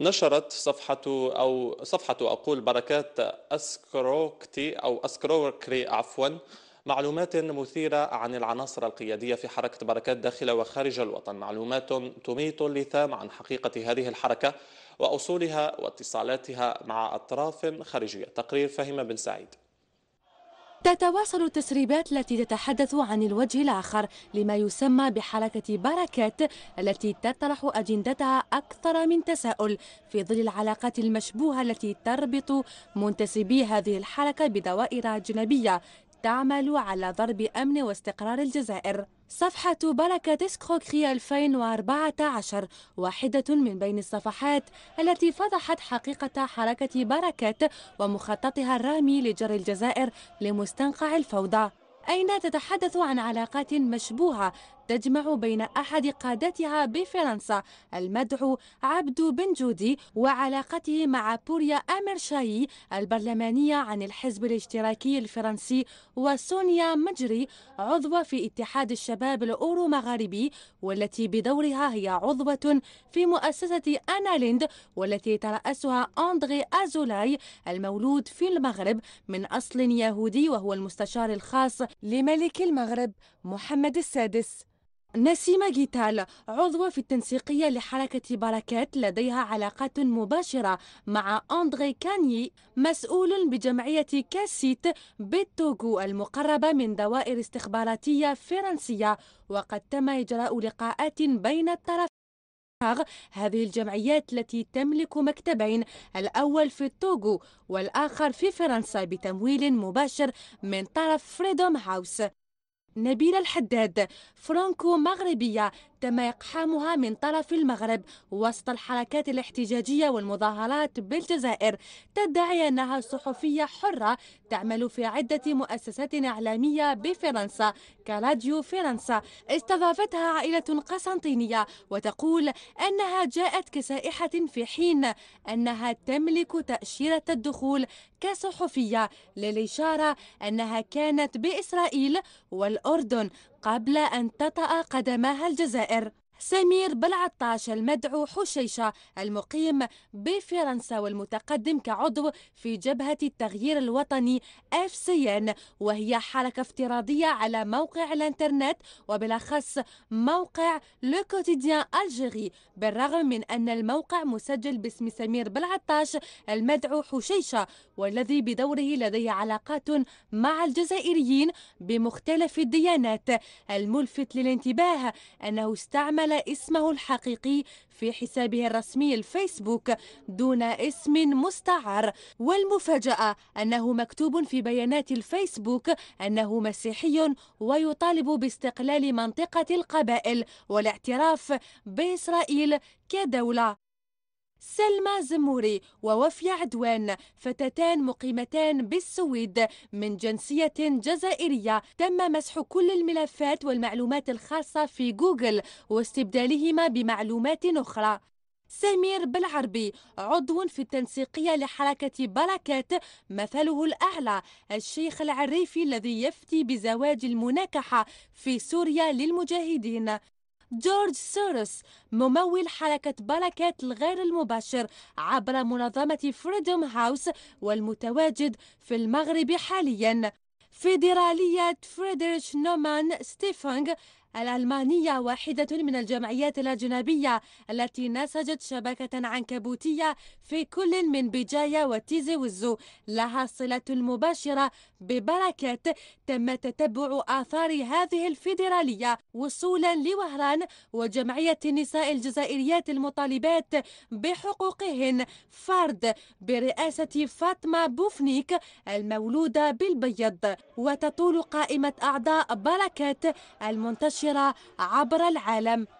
نشرت صفحة أو صفحة أقول بركات أسكروكتي أو أسكروكري عفوا معلومات مثيرة عن العناصر القيادية في حركة بركات داخل وخارج الوطن معلومات تميت اللثام عن حقيقة هذه الحركة وأصولها واتصالاتها مع أطراف خارجية تقرير فهم بن سعيد تتواصل التسريبات التي تتحدث عن الوجه الآخر لما يسمى بحركة بركات التي تطرح أجندتها أكثر من تساؤل في ظل العلاقات المشبوهة التي تربط منتسبي هذه الحركة بدوائر أجنبية تعمل على ضرب أمن واستقرار الجزائر صفحة بركة اسكروكري 2014 واحدة من بين الصفحات التي فضحت حقيقة حركة بركة ومخططها الرامي لجر الجزائر لمستنقع الفوضى أين تتحدث عن علاقات مشبوهة تجمع بين أحد قادتها بفرنسا المدعو عبدو بن جودي وعلاقته مع بوريا أمرشاي البرلمانية عن الحزب الاشتراكي الفرنسي وسونيا مجري عضوة في اتحاد الشباب الأورو مغاربي والتي بدورها هي عضوة في مؤسسة أناليند والتي ترأسها أندري أزولاي المولود في المغرب من أصل يهودي وهو المستشار الخاص لملك المغرب محمد السادس نسيمة جيتال عضوة في التنسيقية لحركة بركات لديها علاقات مباشرة مع أندري كاني مسؤول بجمعية كاسيت بالتوغو المقربة من دوائر استخباراتية فرنسية وقد تم إجراء لقاءات بين الطرفين هذه الجمعيات التي تملك مكتبين الأول في التوغو والآخر في فرنسا بتمويل مباشر من طرف فريدوم هاوس نبيلة الحداد فرانكو مغربية تم إقحامها من طرف المغرب وسط الحركات الاحتجاجية والمظاهرات بالجزائر تدعي أنها صحفية حرة تعمل في عدة مؤسسات إعلامية بفرنسا كراديو فرنسا استضافتها عائلة قسنطينية وتقول أنها جاءت كسائحة في حين أنها تملك تأشيرة الدخول كصحفية للإشارة أنها كانت بإسرائيل والأردن قبل أن تطأ قدماها الجزائر سمير بلعطاش المدعو حشيشة المقيم بفرنسا والمتقدم كعضو في جبهة التغيير الوطني اف سي ان وهي حركة افتراضية على موقع الانترنت وبالأخص موقع لو كوتيديان الجيري بالرغم من أن الموقع مسجل باسم سمير بلعطاش المدعو حشيشة والذي بدوره لديه علاقات مع الجزائريين بمختلف الديانات الملفت للانتباه أنه استعمل سجل اسمه الحقيقي في حسابه الرسمي الفيسبوك دون اسم مستعار والمفاجأة أنه مكتوب في بيانات الفيسبوك أنه مسيحي ويطالب باستقلال منطقة القبائل والاعتراف بإسرائيل كدولة سلمى زموري ووفية عدوان فتاتان مقيمتان بالسويد من جنسية جزائرية تم مسح كل الملفات والمعلومات الخاصة في جوجل واستبدالهما بمعلومات أخرى سمير بالعربي عضو في التنسيقية لحركة بركات مثله الأعلى الشيخ العريفي الذي يفتي بزواج المناكحة في سوريا للمجاهدين جورج سورس ممول حركة بركات الغير المباشر عبر منظمة فريدوم هاوس والمتواجد في المغرب حاليا فيدرالية فريدريش نومان ستيفنغ الألمانية واحدة من الجمعيات الأجنبية التي نسجت شبكة عنكبوتية في كل من بجاية وتيزي وزو لها صلة مباشرة ببركة تم تتبع آثار هذه الفيدرالية وصولا لوهران وجمعية النساء الجزائريات المطالبات بحقوقهن فرد برئاسة فاطمة بوفنيك المولودة بالبيض وتطول قائمة أعضاء بركة المنتشرة منتشرة عبر العالم